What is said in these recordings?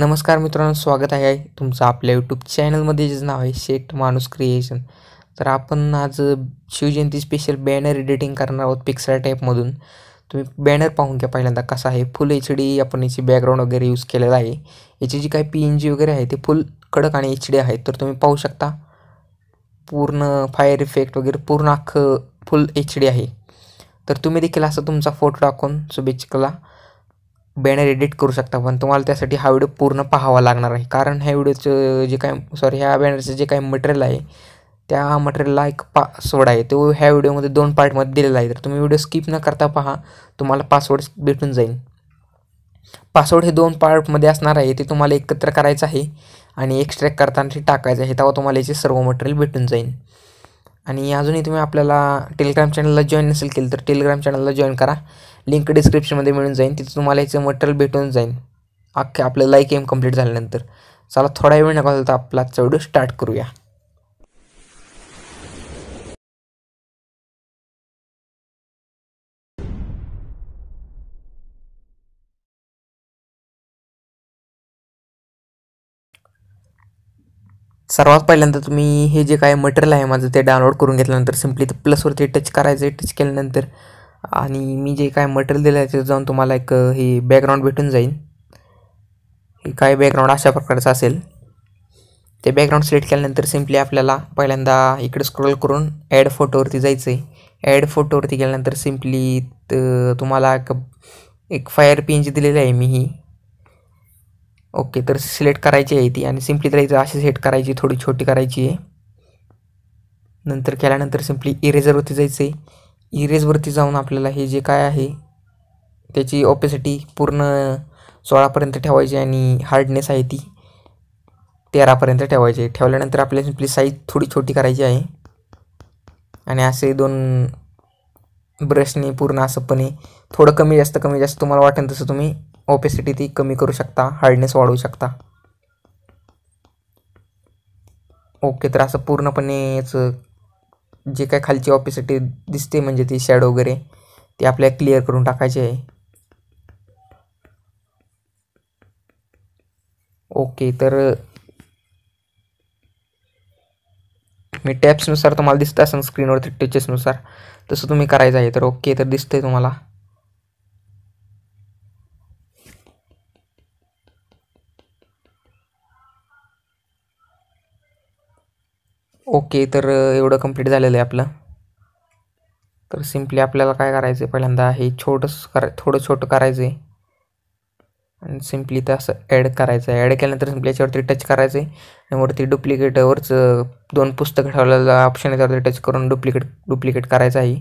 नमस्कार मित्रांनो स्वागत आहे तुमचं आपल्या यूट्यूब चॅनलमध्ये जे नाव आहे शेठ माणूस क्रिएशन तर आपण आज शिवजयंती स्पेशल बॅनर एडिटिंग करणार आहोत पिक्सल टाईपमधून तुम्ही बॅनर पाहून घ्या पहिल्यांदा कसा आहे फुल एच डी आपण याची बॅकग्राऊंड वगैरे यूज केलेला आहे याची जी काही पी एन जी वगैरे आहे ते फुल कडक आणि एच डी आहे तर तुम्ही पाहू शकता पूर्ण फायर इफेक्ट वगैरे पूर्ण अख्खं फुल एच डी आहे तर तुम्ही देखील असं तुमचा फोटो टाकून शुभेच्छकला बॅनर एडिट करू शकता पण तुम्हाला त्यासाठी हा व्हिडिओ पूर्ण पाहावा लागणार आहे कारण ह्या व्हिडिओचं जे काय सॉरी ह्या बॅनरचं जे काही मटेरियल आहे त्या मटेरियलला एक पासवर्ड आहे तो ह्या व्हिडिओमध्ये दोन पार्टमध्ये दिलेला आहे तर तुम्ही व्हिडिओ स्किप न करता पहा तुम्हाला पासवर्ड भेटून जाईल पासवर्ड हे दोन पार्टमध्ये असणार आहे ते तुम्हाला एकत्र करायचं आहे आणि एक्स्ट्रॅक्ट करताना ते टाकायचं आहे तेव्हा तुम्हाला याचे सर्व मटेरियल भेटून जाईल आणि अजूनही तुम्ही आपल्याला टेलिग्राम चॅनलला जॉईन नसेल केलं तर टेलिग्राम चॅनलला जॉईन करा लिंक डिस्क्रिप्शन मध्ये मिळून जाईल तिथं तुम्हाला याचं मटेरियल भेटून जाईल अख्खे आपलं लाईक एम कम्प्लीट झाल्यानंतर चला थोडा वेळ नका तर आपला आजचा स्टार्ट करूया सर्वात पहिल्यांदा तुम्ही हे जे काय मटेरियल आहे माझं ते डाउनलोड करून घेतल्यानंतर सिम्पली ते वरती टच करायचं आहे टच केल्यानंतर आणि मी जे काय मटेरियल दिलं आहे ते जाऊन तुम्हाला एक हे बॅकग्राऊंड भेटून जाईल हे काय बॅकग्राऊंड अशा प्रकारचं असेल ते बॅकग्राऊंड सिलेक्ट केल्यानंतर सिम्पली आपल्याला पहिल्यांदा इकडे स्क्रोल करून ॲड फोटोवरती जायचं आहे ॲड फोटोवरती गेल्यानंतर सिम्पली तुम्हाला एक एक फायर पेंज दिलेली आहे मी ही ओके तर सिलेक्ट करायची आहे ती आणि सिम्पली तर अशी सेट करायची थोडी छोटी करायची आहे नंतर केल्यानंतर सिम्पली इरेझरवरती जायचं आहे इरेजवरती जाऊन आपल्याला हे जे काय आहे त्याची ओपेसिटी पूर्ण सोळापर्यंत ठेवायची आणि हार्डनेस आहे ती तेरापर्यंत ठेवायची आहे ठेवल्यानंतर आपल्याला सिम्पली साईज थोडी छोटी करायची आहे आणि असे दोन ब्रशने पूर्ण असंपणे थोडं कमी जास्त कमी जास्त तुम्हाला वाटेल तसं तुम्ही ओपेसिटी ती कमी करू शकता हार्डनेस वाढवू शकता ओके तर असं पूर्णपणेच जे काय खालची ऑफिसिटी दिसते म्हणजे ती शॅडो वगैरे ते आपल्याला क्लिअर करून टाकायचे आहे ओके तर मी टॅप्सनुसार तुम्हाला दिसतं सनस्क्रीनवरती स्क्रीनवरती टचेसनुसार तसं तुम्ही करायचं आहे तर ओके तर दिसतंय तुम्हाला ओके तर एवढं कंप्लीट झालेलं आहे आपलं तर सिम्पली आपल्याला काय करायचं आहे पहिल्यांदा हे छोटंसं करा थोडं छोटं करायचं आहे आणि सिम्पली तर असं ॲड करायचं आहे ॲड केल्यानंतर सिम्पली याच्यावरती टच करायचं आहे आणि वरती डुप्लिकेटवरच दोन पुस्तकं ठेवलेलं ऑप्शन आहे याच्यावरती टच करून डुप्लिकेट डुप्लिकेट करायचं आहे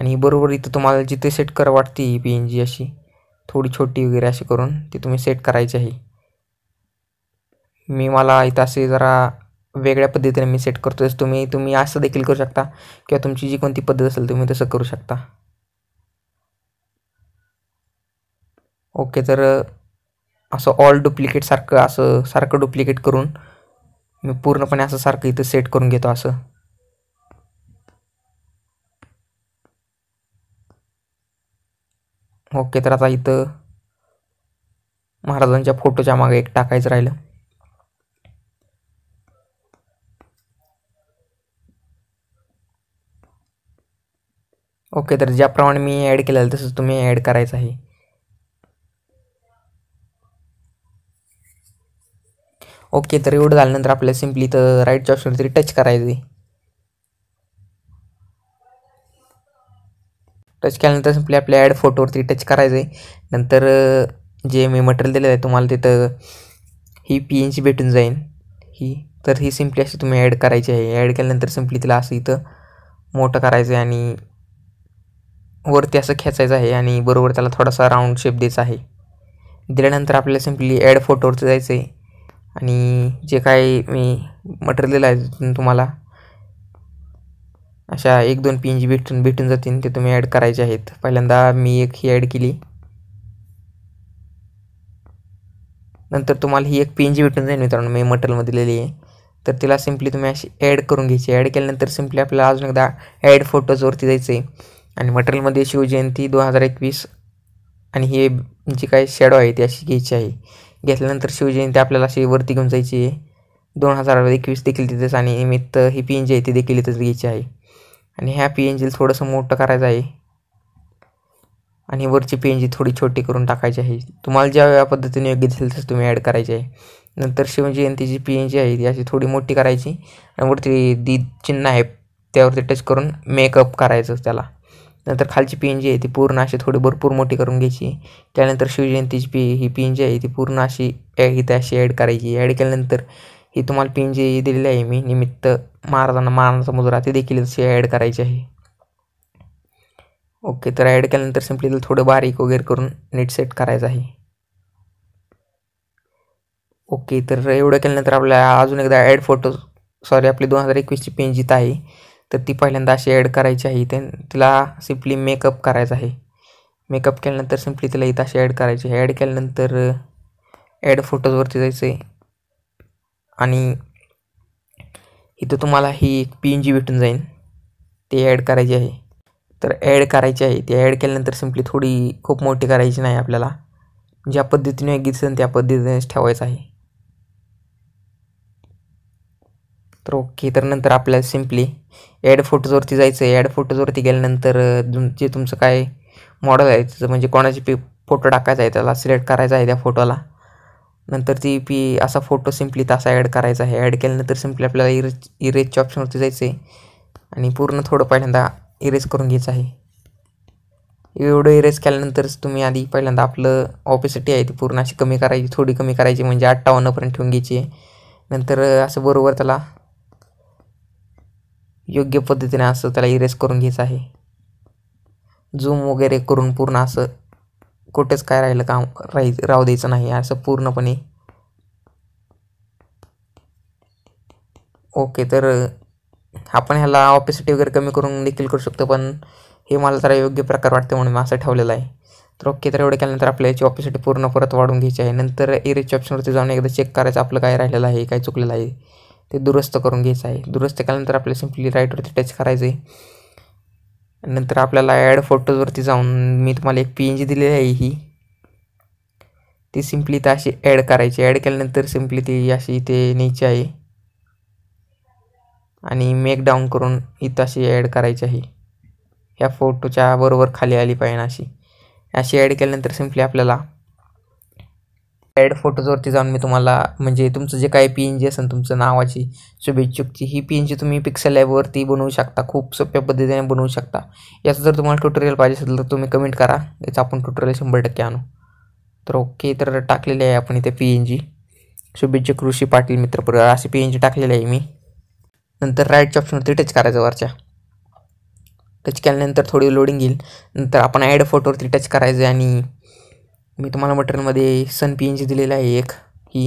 आणि बरोबर इथं तुम्हाला जिथे सेट करा वाटते पी एन जी अशी थोडी छोटी वगैरे अशी करून ती तुम्ही सेट करायची आहे मी मला इथं असे जरा वेगळ्या पद्धतीने मी सेट करतो तुम्ही तुम्ही असं देखील करू शकता किंवा तुमची जी कोणती पद्धत असेल तुम्ही तसं करू शकता ओके तर असं ऑल डुप्लिकेट सारखं असं सारखं डुप्लिकेट करून मी पूर्णपणे असं सारखं इथं सेट करून घेतो असं ओके तर आता इथं महाराजांच्या फोटोच्या मागे एक टाकायचं राहिलं ओके तर ज्याप्रमाणे मी ॲड केलेलं तसंच तुम्ही ॲड करायचं आहे ओके तर एवढं झाल्यानंतर आपल्याला सिम्पली तर राईटच्या तरी टच करायचं आहे टच केल्यानंतर सिम्पली आपल्या ॲड फोटोवरती टच करायचं आहे नंतर जे मी मटेरियल दिलेलं आहे तुम्हाला तिथं ही पी एनची भेटून जाईल ही तर ही सिम्पली अशी तुम्ही ॲड करायची आहे ॲड केल्यानंतर सिम्पली तिला असं इथं मोठं करायचं आहे आणि वरती असं खेचायचं आहे आणि बरोबर त्याला थोडासा राऊंड शेप द्यायचा आहे दिल्यानंतर आपल्याला सिम्पली ॲड फोटोवरचं जायचं आहे आणि जे काय मी मटेरियल दिलं आहे तुम्हाला अशा एक दोन पी भेटून भेटून जातील ते तुम्ही ॲड करायचे आहेत पहिल्यांदा मी एक ही ॲड केली नंतर तुम्हाला ही एक पी भेटून जाईल मित्रांनो मी मटेरियलमध्ये दिलेली आहे तर तिला सिम्पली तुम्ही अशी ॲड करून घ्यायची ॲड केल्यानंतर सिम्पली आपल्याला अजून एकदा ॲड फोटोजवरती जायचं आहे आणि मटेरियलमध्ये शिवजयंती दोन हजार एकवीस आणि हे जी काय शॅडो आहे ती अशी घ्यायची आहे घेतल्यानंतर शिवजयंती आपल्याला अशी वरती घेऊन जायची आहे दोन हजार एकवीस देखील तिथेच आणि निमित्त ही पी एन जी आहे ती देखील इथेच घ्यायची आहे आणि ह्या पी एन जीला थोडंसं मोठं करायचं आहे आणि वरची पी एन जी थोडी छोटी करून टाकायची आहे तुम्हाला ज्या पद्धतीने योग्य दिसेल तसं तुम्ही ॲड करायची आहे नंतर Shivjayanti G P N G आहे ती अशी थोडी मोठी करायची आणि वरती दी चिन्ह आहे त्यावरती टच करून मेकअप करायचं त्याला नंतर खालची पिन जी आहे ती पूर्ण अशी थोडी भरपूर मोठी करून घ्यायची त्यानंतर शिवजयंतीची पी ही पिंजी जी आहे ती पूर्ण अशी इथे अशी ॲड करायची ॲड केल्यानंतर ही तुम्हाला पिन जी दिलेली आहे मी निमित्त महाराजांना महाराजांचा मुजरा ते देखील अशी ॲड करायची आहे ओके तर ॲड केल्यानंतर सिम्पली थोडं बारीक वगैरे करून नीट सेट करायचं आहे ओके तर एवढं केल्यानंतर आपल्याला अजून एकदा ॲड फोटो सॉरी आपली दोन हजार एकवीसची पेन जिथं आहे तर ती पहिल्यांदा अशी ॲड करायची आहे इथे तिला सिम्पली मेकअप करायचा आहे मेकअप केल्यानंतर सिम्पली तिला इथं अशी ॲड करायची आहे ॲड केल्यानंतर ॲड फोटोजवरती जायचं आहे आणि इथं तुम्हाला ही एक पी एन जी भेटून जाईल ती ॲड करायची आहे तर ॲड करायची आहे ती ॲड केल्यानंतर सिम्पली थोडी खूप मोठी करायची नाही आपल्याला ज्या पद्धतीने दिसेल त्या पद्धतीनेच ठेवायचं आहे तर ओके तर नंतर आपल्याला सिम्पली ॲड फोटोजवरती जायचं आहे ॲड फोटोजवरती गेल्यानंतर जे तुमचं काय मॉडेल आहे त्याचं म्हणजे कोणाची पी फोटो टाकायचा आहे त्याला सिलेक्ट करायचा आहे त्या फोटोला नंतर ती पी असा फोटो सिम्पली तसा ॲड करायचा आहे ॲड केल्यानंतर सिम्पली आपल्याला इरेज इरेजच्या ऑप्शनवरती जायचं आहे आणि पूर्ण थोडं पहिल्यांदा इरेज करून घ्यायचं आहे एवढं इरेज केल्यानंतरच तुम्ही आधी पहिल्यांदा आपलं ऑपेसिटी आहे ती पूर्ण अशी कमी करायची थोडी कमी करायची म्हणजे अठ्ठावन्नपर्यंत ठेवून घ्यायची नंतर असं बरोबर त्याला योग्य पद्धतीने असं त्याला इरेस करून घ्यायचं आहे झूम वगैरे करून पूर्ण असं कुठेच काय राहिलं काम राही राहू द्यायचं नाही असं पूर्णपणे ओके तर आपण ह्याला ऑपेसिटी वगैरे कमी करून देखील करू शकतो पण हे मला जरा योग्य प्रकार वाटते म्हणून मी असं ठेवलेलं आहे तर ओके तर एवढं केल्यानंतर आपल्या याची ऑपेसिटी पूर्ण परत वाढून घ्यायची आहे नंतर इरेजच्या ऑप्शनवरती जाऊन एकदा चेक करायचं आपलं काय राहिलेलं आहे काय चुकलेलं आहे ते दुरुस्त करून घ्यायचं आहे दुरुस्त केल्यानंतर आपल्याला सिम्पली राईटवरती टच करायचं आहे नंतर आपल्याला ॲड फोटोजवरती जाऊन मी तुम्हाला एक पी एन जी दिलेली आहे ही ती सिम्पली तर अशी ॲड करायची ॲड केल्यानंतर सिम्पली ती अशी इथे न्यायची आहे आणि मेक डाऊन करून इथं अशी ॲड करायची आहे ह्या फोटोच्या बरोबर खाली आली पाहिजे अशी अशी ॲड केल्यानंतर सिम्पली आपल्याला ॲड फोटोजवरती जाऊन मी तुम्हाला म्हणजे तुमचं जे काही पी एन जी असेल तुमचं नावाची शुभेच्छुकची ही पी एन जी तुम्ही पिक्सेल ॲपवरती बनवू शकता खूप सोप्या पद्धतीने बनवू शकता याचं जर तुम्हाला ट्युटोरियल पाहिजे असेल तर तुम्ही कमेंट करा याचं आपण ट्युटोरियल शंभर टक्के आणू तर ओके तर टाकलेले आहे आपण इथे पी एन जी शुभेच्छुक ऋषी पाटील मित्रपुरा अशी पी एन जी टाकलेली आहे मी नंतर राईटच्या ऑप्शनवरती टच करायचं वरच्या टच केल्यानंतर थोडी लोडिंग येईल नंतर आपण ॲड फोटोवरती टच करायचं आणि मी तुम्हाला मटेरियलमध्ये सन पी एन जी दिलेलं आहे एक ही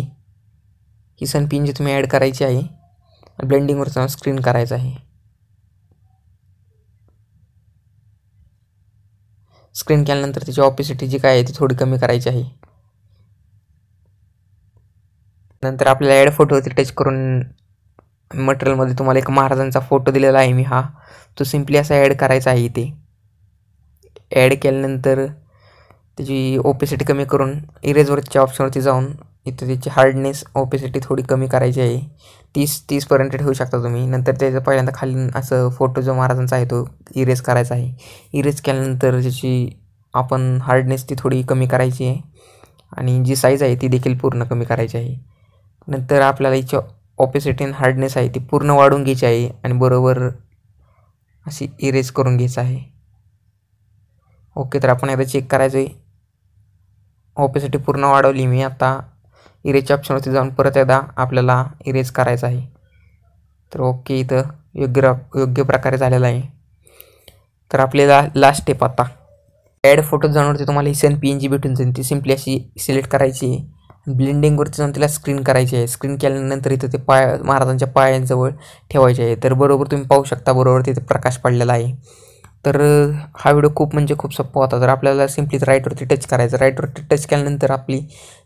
ही सन पी एन जी तुम्ही ॲड करायची आहे ब्लेंडिंगवर स्क्रीन करायचं आहे स्क्रीन केल्यानंतर त्याची ऑपिसिटी जी काय आहे ती थोडी कमी करायची आहे नंतर आपल्याला ॲड फोटोवरती टच करून मटेरियलमध्ये तुम्हाला एक महाराजांचा फोटो दिलेला आहे मी हा तो सिम्पली असा ॲड करायचा आहे इथे ॲड केल्यानंतर त्याची ओपेसिटी कमी करून इरेजवरच्या ऑप्शनवरती जाऊन इथं त्याची हार्डनेस ओपेसिटी थोडी कमी करायची आहे तीस तीसपर्यंत ठेवू शकता तुम्ही नंतर त्याचा पहिल्यांदा खाली असं फोटो जो महाराजांचा आहे तो इरेज करायचा आहे इरेज केल्यानंतर त्याची आपण हार्डनेस ती थोडी कमी करायची आहे आणि जी साईज आहे ती देखील पूर्ण कमी करायची आहे नंतर आपल्याला इच्छा ऑपेसिटी आणि हार्डनेस आहे ती पूर्ण वाढून घ्यायची आहे आणि बरोबर अशी इरेज करून घ्यायचं आहे ओके तर आपण एकदा चेक करायचं आहे ओपेसिटी पूर्ण वाढवली मी आता इरेजच्या ऑप्शनवरती जाऊन परत एकदा आपल्याला इरेज करायचा आहे तर ओके इथं योग्य योग्य प्रकारे झालेलं आहे तर आपल्याला लास्ट स्टेप आता ॲड फोटो जाणवते तुम्हाला ही सेन पी एन जी भेटून जाईल ती सिम्पली अशी सिलेक्ट करायची आहे ब्लेंडिंगवरती जाऊन तिला स्क्रीन करायची आहे स्क्रीन केल्यानंतर इथं ते पाय महाराजांच्या पायांजवळ ठेवायचे आहे तर बरोबर तुम्ही पाहू शकता बरोबर तिथे प्रकाश पडलेला आहे तर हा व्हिडिओ खूप म्हणजे खूप सोपा होता तर आपल्याला सिम्पली राईटवरती टच करायचं राईटवरती टच केल्यानंतर आपली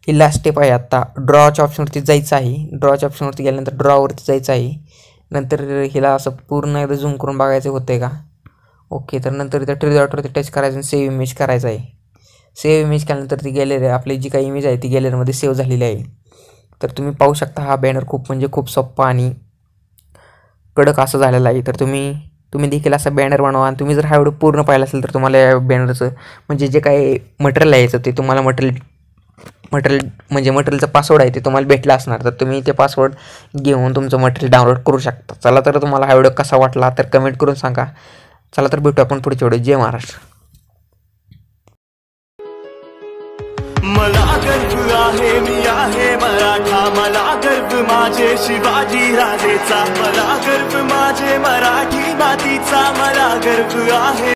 ही लास्ट स्टेप आहे आत्ता ड्रॉच्या ऑप्शनवरती जायचं आहे ड्रॉच्या ऑप्शनवरती गेल्यानंतर ड्रॉवरती जायचं आहे नंतर हिला असं पूर्ण एकदा झूम करून बघायचं होतं आहे का ओके तर नंतर इथं ट्री टच करायचं आणि सेव्ह इमेज करायचं आहे सेव्ह इमेज केल्यानंतर ती गॅलरी आपली जी काही इमेज आहे ती गॅलरीमध्ये सेव्ह झालेली आहे तर तुम्ही पाहू शकता हा बॅनर खूप म्हणजे खूप सोप्पा आणि कडक असा झालेला आहे तर तुम्ही तुम्ही देखील असा बॅनर बनवा आणि तुम्ही जर हा व्हिडिओ पूर्ण पाहिला असेल तर तुम्हाला या बॅनरचं म्हणजे जे काही मटेरियल यायचं ते तुम्हाला मटेरियल मटेरियल म्हणजे मटेरियलचा पासवर्ड आहे ते तुम्हाला भेटला असणार तर तुम्ही ते पासवर्ड घेऊन तुमचं मटेरियल डाउनलोड करू शकता चला तर तुम्हाला हा व्हिडिओ कसा वाटला तर कमेंट करून सांगा चला तर भेटू आपण पुढच्या व्हिडिओ जय महाराष्ट्र मला गर्व आहे मी आहे मराठा मला गर्व माझे शिवाजी राजेचा मला गर्व माझे मराठा मातीचा मला गर्व आहे